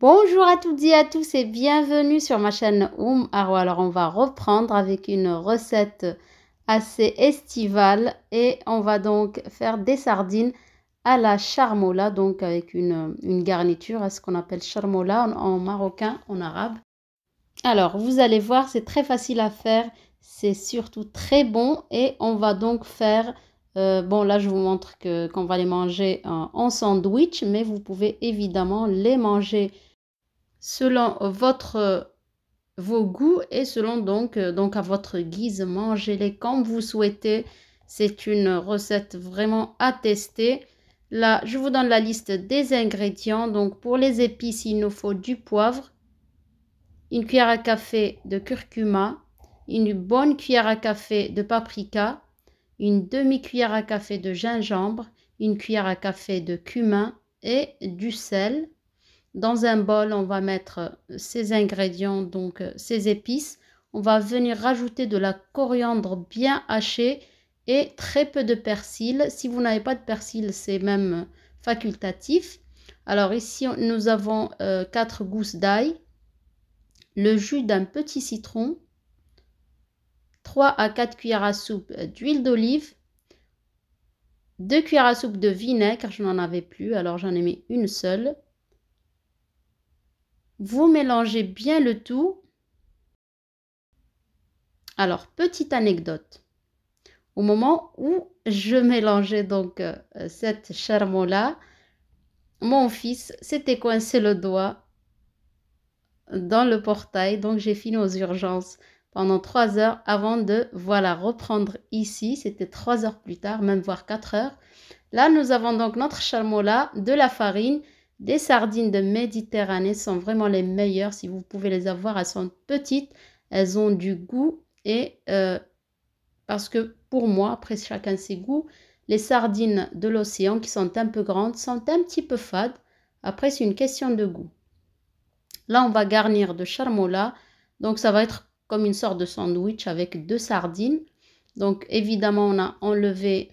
Bonjour à toutes et à tous et bienvenue sur ma chaîne Oum Aro Alors on va reprendre avec une recette assez estivale et on va donc faire des sardines à la charmola, donc avec une, garniture à ce qu'on appelle charmola en, marocain, en arabe. Alors vous allez voir, c'est très facile à faire, c'est surtout très bon et on va donc faire euh, bon, là, je vous montre qu'on va les manger en, sandwich, mais vous pouvez évidemment les manger selon votre, euh, vos goûts et selon donc, euh, donc à votre guise. Mangez-les comme vous souhaitez. C'est une recette vraiment à tester. Là, je vous donne la liste des ingrédients. Donc, pour les épices, il nous faut du poivre, une cuillère à café de curcuma, une bonne cuillère à café de paprika, une demi-cuillère à café de gingembre, une cuillère à café de cumin et du sel. Dans un bol, on va mettre ces ingrédients, donc euh, ces épices. On va venir rajouter de la coriandre bien hachée et très peu de persil. Si vous n'avez pas de persil, c'est même facultatif. Alors ici, nous avons 4 euh, gousses d'ail, le jus d'un petit citron, 3 à 4 cuillères à soupe d'huile d'olive, 2 cuillères à soupe de vinaigre, je n'en avais plus, alors j'en ai mis une seule. Vous mélangez bien le tout. Alors, petite anecdote. Au moment où je mélangeais donc euh, cette charme-là, mon fils s'était coincé le doigt dans le portail, donc j'ai fini aux urgences pendant 3 heures avant de voilà reprendre ici. C'était 3 heures plus tard, même voire 4 heures. Là, nous avons donc notre charmola de la farine, des sardines de Méditerranée sont vraiment les meilleures si vous pouvez les avoir. Elles sont petites, elles ont du goût et euh, parce que pour moi, après chacun ses goûts, les sardines de l'océan qui sont un peu grandes sont un petit peu fades. Après, c'est une question de goût. Là, on va garnir de charmola. Donc, ça va être comme une sorte de sandwich avec deux sardines. Donc évidemment, on a enlevé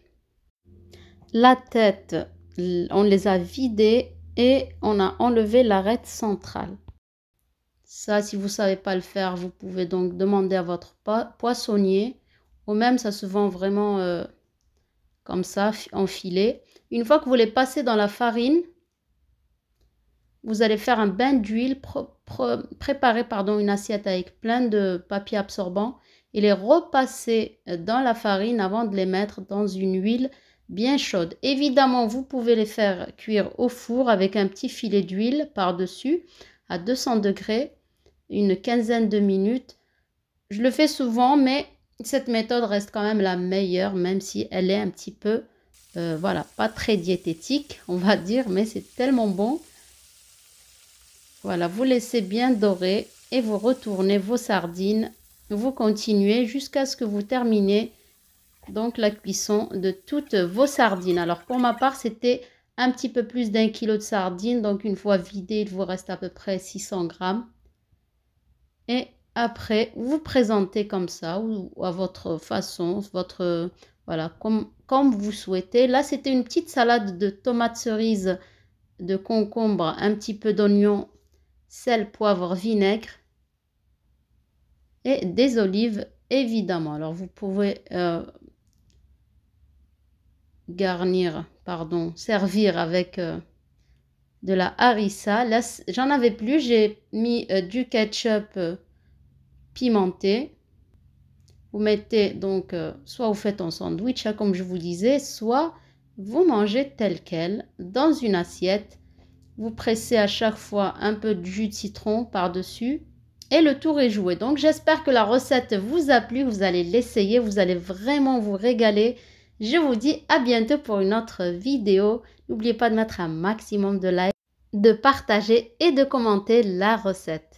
la tête, on les a vidées et on a enlevé l'arête centrale. Ça, si vous ne savez pas le faire, vous pouvez donc demander à votre poissonnier. Ou même, ça se vend vraiment euh, comme ça, en filet. Une fois que vous les passez dans la farine, vous allez faire un bain d'huile propre préparer pardon, une assiette avec plein de papier absorbant et les repasser euh, dans la farine avant de les mettre dans une huile bien chaude. Évidemment, vous pouvez les faire cuire au four avec un petit filet d'huile par-dessus à 200 degrés, une quinzaine de minutes. Je le fais souvent, mais cette méthode reste quand même la meilleure, même si elle est un petit peu, euh, voilà, pas très diététique, on va dire, mais c'est tellement bon. Voilà, vous laissez bien dorer et vous retournez vos sardines. Vous continuez jusqu'à ce que vous terminez donc la cuisson de toutes vos sardines. Alors pour ma part, c'était un petit peu plus d'un kilo de sardines. Donc une fois vidé, il vous reste à peu près 600 grammes. Et après, vous présentez comme ça ou à votre façon, votre voilà, comme, comme vous souhaitez. Là, c'était une petite salade de tomates cerises, de concombre, un petit peu d'oignon sel, poivre, vinaigre et des olives évidemment. Alors vous pouvez euh, garnir, pardon, servir avec euh, de la harissa. j'en avais plus, j'ai mis euh, du ketchup pimenté. Vous mettez donc, soit vous faites un sandwich, hein, comme je vous disais, soit vous mangez tel quel dans une assiette vous pressez à chaque fois un peu de jus de citron par-dessus et le tour est joué. Donc j'espère que la recette vous a plu, vous allez l'essayer, vous allez vraiment vous régaler. Je vous dis à bientôt pour une autre vidéo. N'oubliez pas de mettre un maximum de likes, de partager et de commenter la recette.